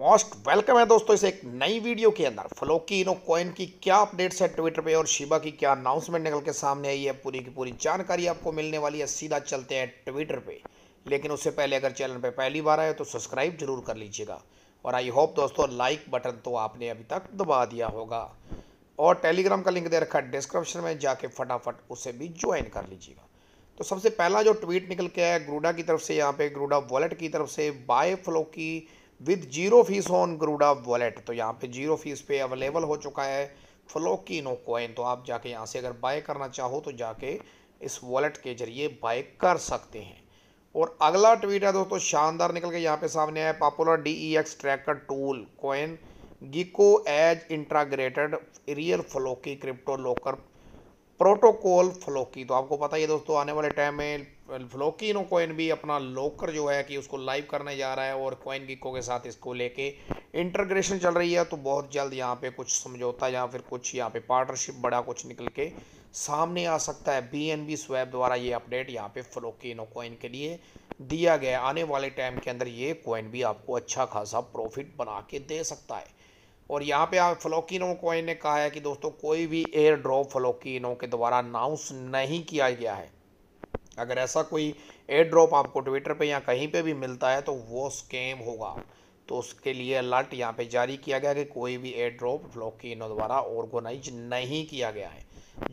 most welcome है दोस्तों इस एक नई वीडियो के अंदर फ्लोकी इनो कॉइन की क्या अपडेट्स है ट्विटर पे और शिबा की क्या अनाउंसमेंट निकल के सामने आई है पूरी की पूरी जानकारी आपको मिलने वाली है सीधा चलते हैं ट्विटर पे लेकिन उससे पहले अगर चैनल पे पहली बार आए तो सब्सक्राइब जरूर कर लीजिएगा और आई होप दोस्तों लाइक बटन तो आपने अभी तक दबा दिया होगा और टेलीग्राम का लिंक दे रखा है डिस्क्रिप्शन में जाके फटाफट उसे भी ज्वाइन कर लीजिएगा तो सबसे पहला जो ट्वीट निकल के आया ग्रूडा की तरफ से यहाँ पे ग्रूडा वॉलेट की तरफ से buy Floki with zero fees on ग्रूडा वॉलेट तो यहाँ पे जीरो फीस पे अवेलेबल हो चुका है फ्लोकिनो कोइन तो आप जाके यहाँ से अगर बाय करना चाहो तो जाके इस वॉलेट के जरिए बाय कर सकते हैं और अगला ट्वीट है दोस्तों शानदार निकल के यहाँ पे सामने आया popular D E X tracker tool coin gecko as integrated real Floki crypto locker protocol Floki तो आपको पता ही है दोस्तों आने वाले टाइम में फ्लोकिनो कोइन भी अपना लोकर जो है कि उसको लाइव करने जा रहा है और कोइन गिको के साथ इसको लेके इंटरग्रेशन चल रही है तो बहुत जल्द यहाँ पे कुछ समझौता या फिर कुछ यहाँ पे पार्टनरशिप बड़ा कुछ निकल के सामने आ सकता है बी एन बी स्वैप द्वारा ये अपडेट यहाँ पे फ्लोकिनो कोइन के लिए दिया गया आने वाले टाइम के अंदर ये कोइन भी आपको अच्छा खासा प्रॉफिट बना के दे सकता है और यहाँ पे आप फ्लोकिनो कोइन ने कहा है कि दोस्तों कोई भी एयर ड्रॉप फ्लोकिनो के द्वारा अनाउंस नहीं किया गया है अगर ऐसा कोई एयर ड्रॉप आपको ट्विटर पे या कहीं पे भी मिलता है तो वो स्कैम होगा तो उसके लिए अलर्ट यहाँ पे जारी किया गया कि कोई भी एयर ड्रॉप इनो द्वारा ऑर्गेनाइज नहीं किया गया है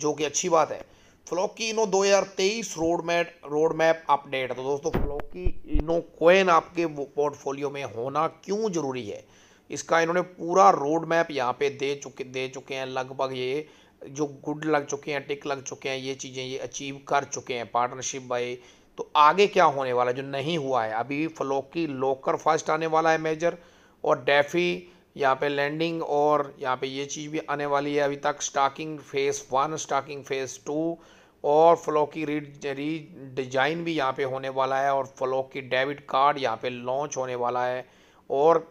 जो कि अच्छी बात है हज़ार तेईस road map road map update तो दोस्तों इनो कोइन आपके पोर्टफोलियो में होना क्यों ज़रूरी है इसका इन्होंने पूरा रोड मैप यहाँ पे दे चुके दे चुके हैं लगभग ये जो गुड लग चुके हैं टिक लग चुके हैं ये चीज़ें ये अचीव कर चुके हैं पार्टनरशिप बाई तो आगे क्या होने वाला जो नहीं हुआ है अभी फ्लोकी लोकर फर्स्ट आने वाला है मेजर और डेफी यहाँ पे लैंडिंग और यहाँ पे ये चीज़ भी आने वाली है अभी तक staking phase one staking phase two और फ्लोकी री डिजाइन भी यहाँ पे होने वाला है और फ्लोकी डेबिट कार्ड यहाँ पे लॉन्च होने वाला है और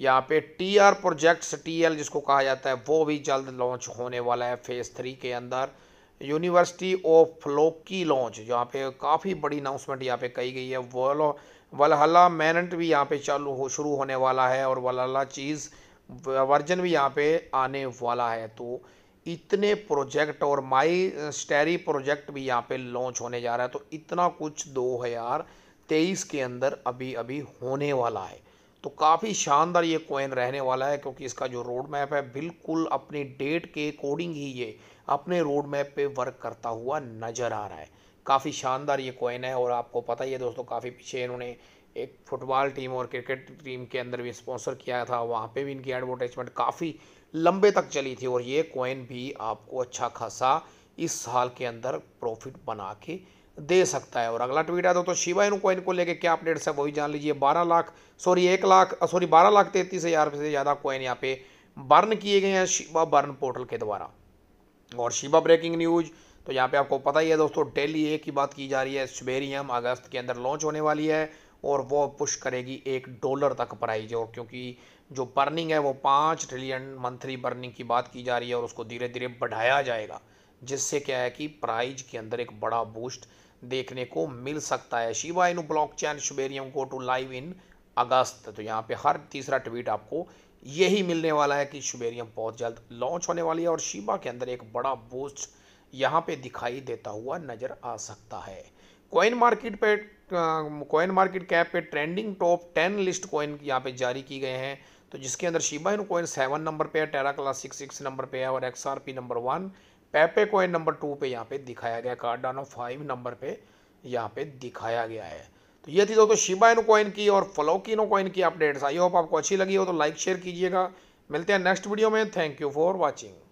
यहाँ पे T R projects T L जिसको कहा जाता है वो भी जल्द लॉन्च होने वाला है फेज़ थ्री के अंदर यूनिवर्सिटी ऑफ फ्लोकी लॉन्च यहाँ पे काफ़ी बड़ी अनाउंसमेंट यहाँ पे कही गई है वलो वलहला मैनट भी यहाँ पे चालू हो शुरू होने वाला है और वलहला चीज़ वर्जन भी यहाँ पे आने वाला है तो इतने प्रोजेक्ट और माई स्टेरी प्रोजेक्ट भी यहाँ पे लॉन्च होने जा रहा है तो इतना कुछ दो हज़ार तेईस के अंदर अभी अभी होने वाला है तो काफ़ी शानदार ये कोइन रहने वाला है क्योंकि इसका जो रोड मैप है बिल्कुल अपनी डेट के अकॉर्डिंग ही ये अपने रोड मैप पे वर्क करता हुआ नज़र आ रहा है काफ़ी शानदार ये कोइन है और आपको पता ही है दोस्तों काफ़ी पीछे इन्होंने एक फुटबॉल टीम और क्रिकेट टीम के अंदर भी स्पॉन्सर किया था वहाँ पर भी इनकी एडवर्टाइजमेंट काफ़ी लंबे तक चली थी और ये कॉइन भी आपको अच्छा खासा इस साल के अंदर प्रॉफिट बना के दे सकता है और अगला ट्वीट आता दोस्तों शिवा इन कॉइन को लेके क्या अपडेट्स है वही जान लीजिए बारह लाख सॉरी एक लाख सॉरी बारह लाख तैंतीस हज़ार से ज़्यादा कॉइन यहाँ पे बर्न किए गए हैं शिवा बर्न पोर्टल के द्वारा और शिवा ब्रेकिंग न्यूज़ तो यहाँ पे आपको पता ही है दोस्तों डेली ए की बात की जा रही है स्वेरियम अगस्त के अंदर लॉन्च होने वाली है और वो पुश करेगी एक डॉलर तक प्राइज और क्योंकि जो बर्निंग है वो पाँच ट्रिलियन मंथली बर्निंग की बात की जा रही है और उसको धीरे धीरे बढ़ाया जाएगा जिससे क्या है कि प्राइज के अंदर एक बड़ा बूस्ट देखने को मिल सकता है Shiba Inu blockchain Shibarium go to live in August तो यहाँ पे हर तीसरा ट्वीट आपको यही मिलने वाला है कि शुबेरियम बहुत जल्द लॉन्च होने वाली है और शिवा के अंदर एक बड़ा बूस्ट यहाँ पे दिखाई देता हुआ नज़र आ सकता है कॉइन मार्केट पे कॉइन मार्केट कैप पे trending top ten list coin यहाँ पे जारी की गए हैं तो जिसके अंदर Shiba Inu coin seven number पे है Terra Classic six six number पे है और X number one Pepe coin number two पे यहाँ पे दिखाया गया कार्डानो फाइव नंबर पे यहाँ पे दिखाया गया है तो ये थी दोस्तों शिबाइन कोइन की और फ्लोकिनो कोइन की अपडेट्स आई होप आपको अच्छी लगी हो तो लाइक शेयर कीजिएगा मिलते हैं नेक्स्ट वीडियो में थैंक यू फॉर वॉचिंग